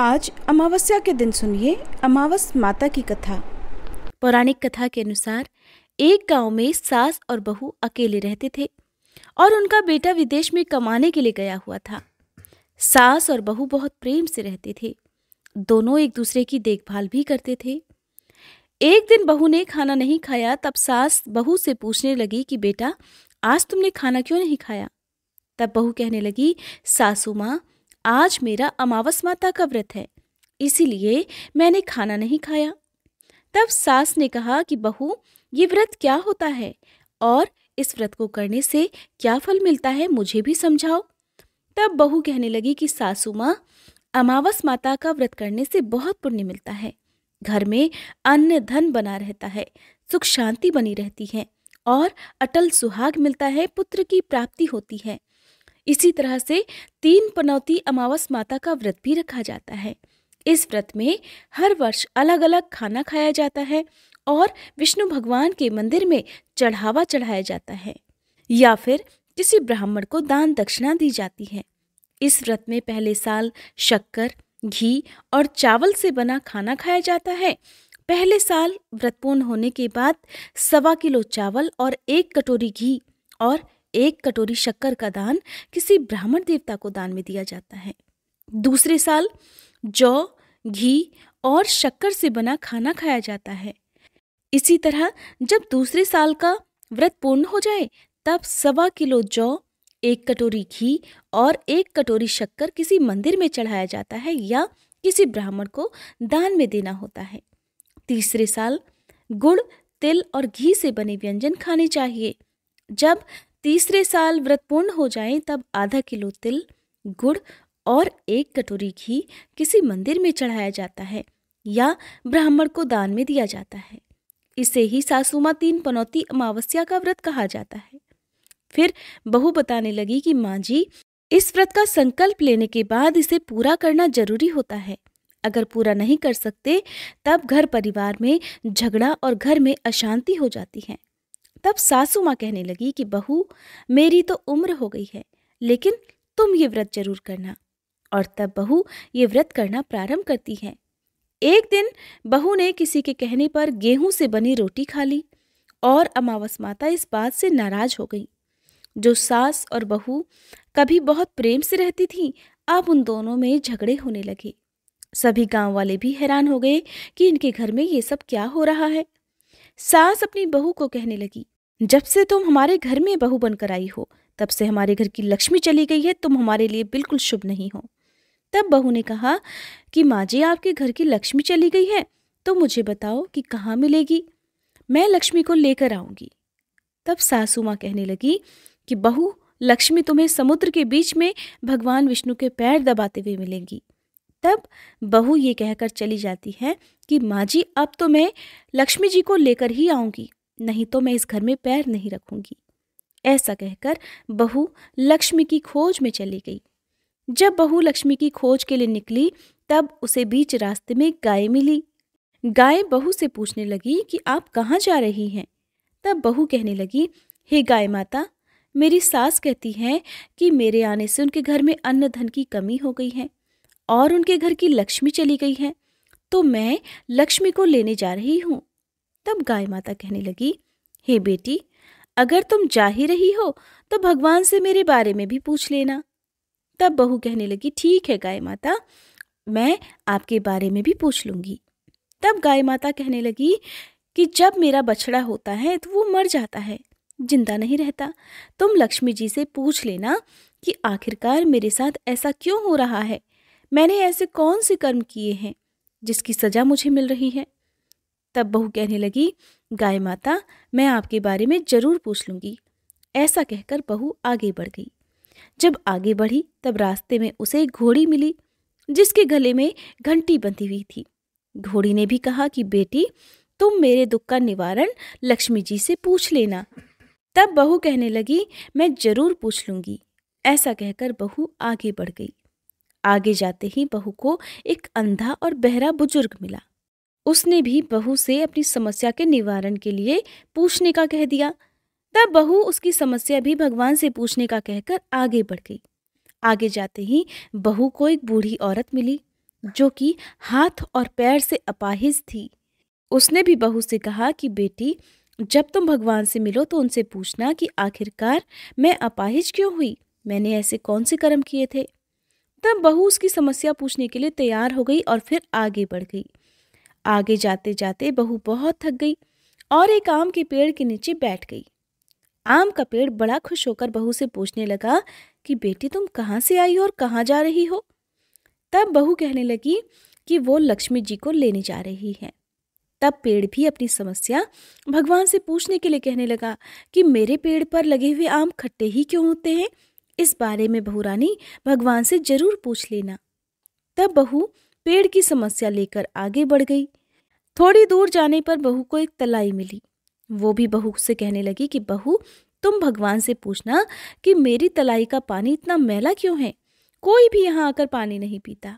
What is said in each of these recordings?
आज अमावस्या के दिन सुनिए अमावस माता की कथा पौराणिक कथा के अनुसार एक गांव में सास और बहू अकेले रहते थे और उनका बेटा विदेश में कमाने के लिए गया हुआ था सास और बहू बहुत प्रेम से रहते थे दोनों एक दूसरे की देखभाल भी करते थे एक दिन बहू ने खाना नहीं खाया तब सास बहू से पूछने लगी कि बेटा आज तुमने खाना क्यों नहीं खाया तब बहू कहने लगी सासू माँ आज मेरा अमावस माता का व्रत है इसीलिए मैंने खाना नहीं खाया तब सास ने कहा कि बहू ये व्रत क्या होता है और इस व्रत को करने से क्या फल मिलता है मुझे भी समझाओ तब बहू कहने लगी कि सासू माँ अमावस माता का व्रत करने से बहुत पुण्य मिलता है घर में अन्न धन बना रहता है सुख शांति बनी रहती है और अटल सुहाग मिलता है पुत्र की प्राप्ति होती है इसी तरह से तीन पनौती अमावस माता का व्रत भी रखा जाता है इस व्रत में हर वर्ष अलग अलग खाना खाया जाता है और विष्णु भगवान के मंदिर में चढ़ावा चढ़ाया जाता है या फिर किसी ब्राह्मण को दान दक्षिणा दी जाती है इस व्रत में पहले साल शक्कर घी और चावल से बना खाना खाया जाता है पहले साल व्रतपूर्ण होने के बाद सवा किलो चावल और एक कटोरी घी और एक कटोरी शक्कर का दान किसी ब्राह्मण देवता को दान में दिया जाता है दूसरे साल जौ घी और शक्कर से बना खाना खाया जाता है इसी तरह जब दूसरे साल का व्रत पूर्ण हो जाए तब सवा किलो जौ एक कटोरी घी और एक कटोरी शक्कर किसी मंदिर में चढ़ाया जाता है या किसी ब्राह्मण को दान में देना होता है तीसरे साल गुड़ तिल और घी से बने व्यंजन खाने चाहिए जब तीसरे साल व्रत पूर्ण हो जाए तब आधा किलो तिल गुड़ और एक कटोरी घी किसी मंदिर में चढ़ाया जाता है या ब्राह्मण को दान में दिया जाता है इसे ही सासुमा तीन पनौती अमावस्या का व्रत कहा जाता है फिर बहू बताने लगी कि माँ जी इस व्रत का संकल्प लेने के बाद इसे पूरा करना जरूरी होता है अगर पूरा नहीं कर सकते तब घर परिवार में झगड़ा और घर में अशांति हो जाती है तब सासू माँ कहने लगी कि बहू मेरी तो उम्र हो गई है लेकिन तुम ये व्रत जरूर करना और तब बहू ये व्रत करना प्रारंभ करती है एक दिन बहू ने किसी के कहने पर गेहूं से बनी रोटी खा ली और अमावस माता इस बात से नाराज हो गई जो सास और बहू कभी बहुत प्रेम से रहती थी अब उन दोनों में झगड़े होने लगे सभी गांव वाले भी हैरान हो गए कि इनके घर में ये सब क्या हो रहा है सास अपनी बहू को कहने लगी जब से तुम हमारे घर में बहू बनकर आई हो तब से हमारे घर की लक्ष्मी चली गई है तुम हमारे लिए बिल्कुल शुभ नहीं हो तब बहू ने कहा कि माँ जी आपके घर की लक्ष्मी चली गई है तो मुझे बताओ कि कहाँ मिलेगी मैं लक्ष्मी को लेकर आऊंगी तब सासू माँ कहने लगी कि बहू लक्ष्मी तुम्हें समुद्र के बीच में भगवान विष्णु के पैर दबाते हुए मिलेंगी तब बहू ये कहकर चली जाती है कि माँ जी अब तो मैं लक्ष्मी जी को लेकर ही आऊँगी नहीं तो मैं इस घर में पैर नहीं रखूँगी ऐसा कहकर बहू लक्ष्मी की खोज में चली गई जब बहू लक्ष्मी की खोज के लिए निकली तब उसे बीच रास्ते में गाय मिली गाय बहू से पूछने लगी कि आप कहाँ जा रही हैं तब बहू कहने लगी हे गाय माता मेरी सास कहती है कि मेरे आने से उनके घर में अन्न धन की कमी हो गई है और उनके घर की लक्ष्मी चली गई है तो मैं लक्ष्मी को लेने जा रही हूँ तब गाय माता कहने लगी हे बेटी अगर तुम जा ही रही हो तो भगवान से मेरे बारे में भी पूछ लेना तब बहू कहने लगी ठीक है गाय माता मैं आपके बारे में भी पूछ लूँगी तब गाय माता कहने लगी कि जब मेरा बछड़ा होता है तो वो मर जाता है जिंदा नहीं रहता तुम लक्ष्मी जी से पूछ लेना कि आखिरकार मेरे साथ ऐसा क्यों हो रहा है मैंने ऐसे कौन से कर्म किए हैं जिसकी सजा मुझे मिल रही है तब बहू कहने लगी गाय माता मैं आपके बारे में जरूर पूछ लूँगी ऐसा कहकर बहू आगे बढ़ गई जब आगे बढ़ी तब रास्ते में उसे एक घोड़ी मिली जिसके गले में घंटी बंधी हुई थी घोड़ी ने भी कहा कि बेटी तुम मेरे दुख का निवारण लक्ष्मी जी से पूछ लेना तब बहू कहने लगी मैं जरूर पूछ लूँगी ऐसा कहकर बहू आगे बढ़ गई आगे जाते ही बहू को एक अंधा और बहरा बुजुर्ग मिला उसने भी बहू से अपनी समस्या के निवारण के लिए पूछने का कह दिया तब बहू उसकी समस्या भी भगवान से पूछने का कहकर आगे बढ़ गई आगे जाते ही बहू को एक बूढ़ी औरत मिली जो कि हाथ और पैर से अपाहिज थी उसने भी बहू से कहा कि बेटी जब तुम भगवान से मिलो तो उनसे पूछना कि आखिरकार मैं अपाहिज क्यों हुई मैंने ऐसे कौन से कर्म किए थे तब बहू उसकी समस्या पूछने के लिए तैयार हो गई और फिर आगे बढ़ गई आगे जाते जाते बहू बहुत थक गई और एक आम के पेड़ के नीचे बैठ गई आम का पेड़ बड़ा खुश होकर बहू से पूछने लगा कि बेटी तुम कहाँ से आई हो और कहाँ जा रही हो तब बहू कहने लगी कि वो लक्ष्मी जी को लेने जा रही है तब पेड़ भी अपनी समस्या भगवान से पूछने के लिए कहने लगा कि मेरे पेड़ पर लगे हुए आम खट्टे ही क्यों होते हैं इस बारे में बहू रानी भगवान से जरूर पूछ लेना तब बहू पेड़ की समस्या लेकर आगे बढ़ गई थोड़ी दूर जाने पर बहू को एक तलाई मिली वो भी बहू से कहने लगी कि बहू तुम भगवान से पूछना कि मेरी तलाई का पानी इतना मैला क्यों है कोई भी यहाँ आकर पानी नहीं पीता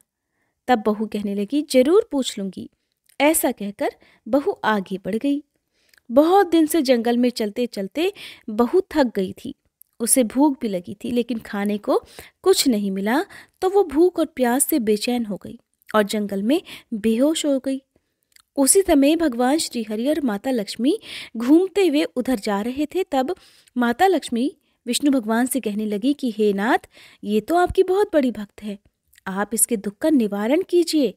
तब बहू कहने लगी जरूर पूछ लूंगी ऐसा कहकर बहू आगे बढ़ गई बहुत दिन से जंगल में चलते चलते बहू थक गई थी उसे भूख भी लगी थी लेकिन खाने को कुछ नहीं मिला तो वो भूख और प्यास से बेचैन हो गई और जंगल में बेहोश हो गई उसी समय भगवान हरि और माता लक्ष्मी घूमते हुए उधर जा रहे थे तब माता लक्ष्मी विष्णु भगवान से कहने लगी कि हे नाथ ये तो आपकी बहुत बड़ी भक्त है आप इसके दुख का निवारण कीजिए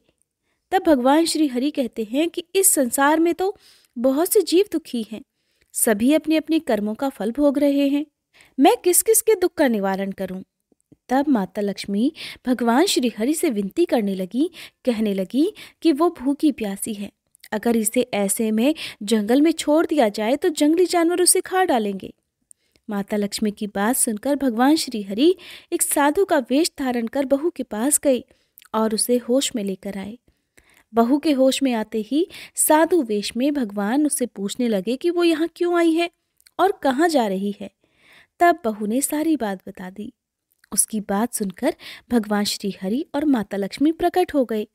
तब भगवान श्री हरि कहते हैं कि इस संसार में तो बहुत से जीव दुखी हैं सभी अपने अपने कर्मों का फल भोग रहे हैं मैं किस किस के दुख का निवारण करूं तब माता लक्ष्मी भगवान श्री हरि से विनती करने लगी कहने लगी कि वो भूखी प्यासी है अगर इसे ऐसे में जंगल में छोड़ दिया जाए तो जंगली जानवर उसे खा डालेंगे माता लक्ष्मी की बात सुनकर भगवान श्री हरि एक साधु का वेश धारण कर बहू के पास गए और उसे होश में लेकर आए बहू के होश में आते ही साधु वेश में भगवान उससे पूछने लगे कि वो यहाँ क्यों आई है और कहाँ जा रही है तब बहू ने सारी बात बता दी उसकी बात सुनकर भगवान श्री हरि और माता लक्ष्मी प्रकट हो गए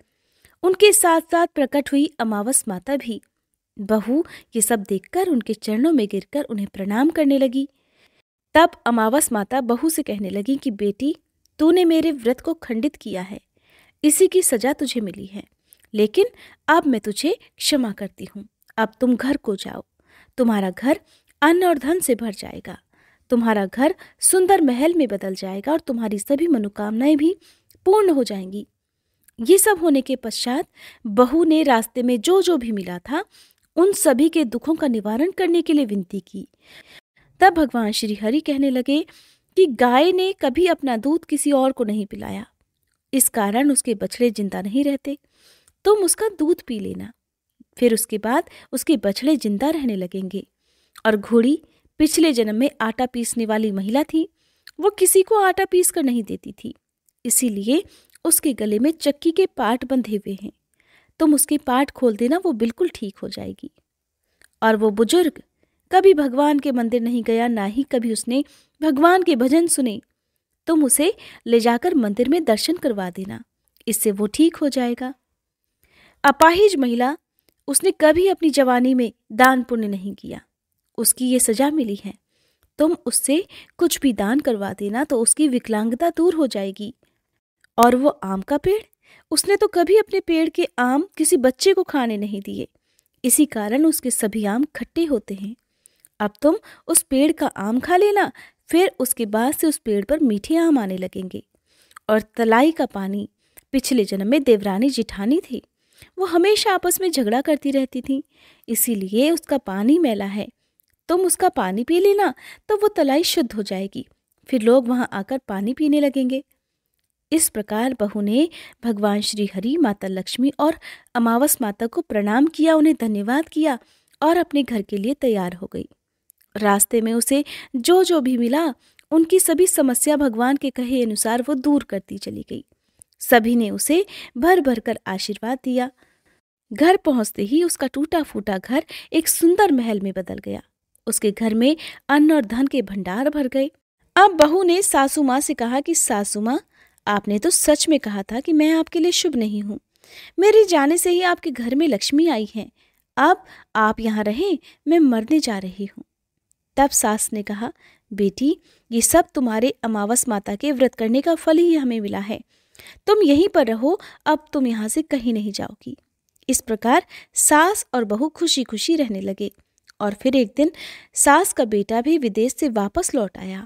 उनके साथ साथ प्रकट हुई अमावस माता भी बहू ये सब देखकर उनके चरणों में गिरकर उन्हें प्रणाम करने लगी तब अमावस माता बहू से कहने लगी कि बेटी तूने मेरे व्रत को खंडित किया है इसी की सजा तुझे मिली है लेकिन अब मैं तुझे क्षमा करती हूँ अब तुम घर को जाओ तुम्हारा घर अन्न और धन से भर जाएगा तुम्हारा घर सुंदर महल में बदल जाएगा और तुम्हारी सभी मनोकामनाएं भी पूर्ण हो जाएंगी ये सब होने के पश्चात बहू ने रास्ते में जो जो भी मिला था उन सभी के दुखों का निवारण करने के लिए विनती की तब भगवान श्री हरि कहने लगे कि गाय ने कभी अपना दूध किसी और को नहीं पिलाया इस कारण उसके बछड़े जिंदा नहीं रहते तुम उसका दूध पी लेना फिर उसके बाद उसके बछड़े जिंदा रहने लगेंगे और घोड़ी पिछले जन्म में आटा पीसने वाली महिला थी वो किसी को आटा पीस कर नहीं देती थी इसीलिए उसके गले में चक्की के पार्ट बंधे हुए हैं तुम उसके पार्ट खोल देना वो बिल्कुल ठीक हो जाएगी और वो बुजुर्ग कभी भगवान के मंदिर नहीं गया ना ही कभी उसने भगवान के भजन सुने तुम उसे ले जाकर मंदिर में दर्शन करवा देना इससे वो ठीक हो जाएगा अपाहिज महिला उसने कभी अपनी जवानी में दान पुण्य नहीं किया उसकी ये सजा मिली है तुम उससे कुछ भी दान करवा देना तो उसकी विकलांगता दूर हो जाएगी और वो आम का पेड़ उसने तो कभी अपने पेड़ के आम किसी बच्चे को खाने नहीं दिए इसी कारण उसके सभी आम खट्टे होते हैं अब तुम उस पेड़ का आम खा लेना फिर उसके बाद से उस पेड़ पर मीठे आम आने लगेंगे और तलाई का पानी पिछले जन्म में देवरानी जिठानी थी वो हमेशा आपस में झगड़ा करती रहती थी इसीलिए उसका पानी मैला है तुम उसका पानी पी लेना तो वो तलाई शुद्ध हो जाएगी फिर लोग वहाँ आकर पानी पीने लगेंगे इस प्रकार बहू ने भगवान श्री हरि माता लक्ष्मी और अमावस माता को प्रणाम किया उन्हें धन्यवाद किया और अपने घर के लिए तैयार हो गई रास्ते में उसे जो जो भी मिला उनकी सभी समस्या भगवान के कहे अनुसार वो दूर करती चली गई सभी ने उसे भर भर कर आशीर्वाद दिया घर पहुंचते ही उसका टूटा फूटा घर एक सुंदर महल में बदल गया उसके घर में अन्न और धन के भंडार भर गए अब बहू ने सासू माँ से कहा कि सासू माँ आपने तो सच में कहा था कि मैं आपके लिए शुभ नहीं हूँ मेरे जाने से ही आपके घर में लक्ष्मी आई है अब आप यहाँ रहें मैं मरने जा रही हूँ तब सास ने कहा बेटी ये सब तुम्हारे अमावस माता के व्रत करने का फल ही हमें मिला है तुम यहीं पर रहो अब तुम यहाँ से कहीं नहीं जाओगी इस प्रकार सास और बहू खुशी खुशी रहने लगे और फिर एक दिन सास का बेटा भी विदेश से वापस लौट आया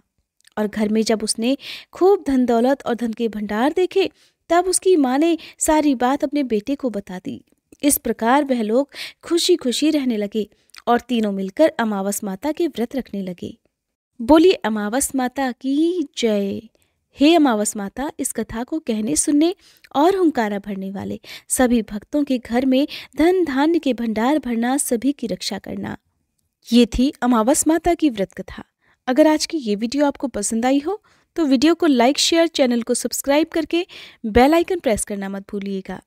और घर में जब उसने खूब धन दौलत और धन के भंडार देखे तब उसकी माँ ने सारी बात अपने बेटे को बता दी इस प्रकार वह लोग खुशी खुशी रहने लगे और तीनों मिलकर अमावस माता के व्रत रखने लगे बोली अमावस माता की जय हे अमावस माता इस कथा को कहने सुनने और हंकारा भरने वाले सभी भक्तों के घर में धन धान्य के भंडार भरना सभी की रक्षा करना ये थी अमावस माता की व्रत कथा अगर आज की ये वीडियो आपको पसंद आई हो तो वीडियो को लाइक शेयर चैनल को सब्सक्राइब करके बेल आइकन प्रेस करना मत भूलिएगा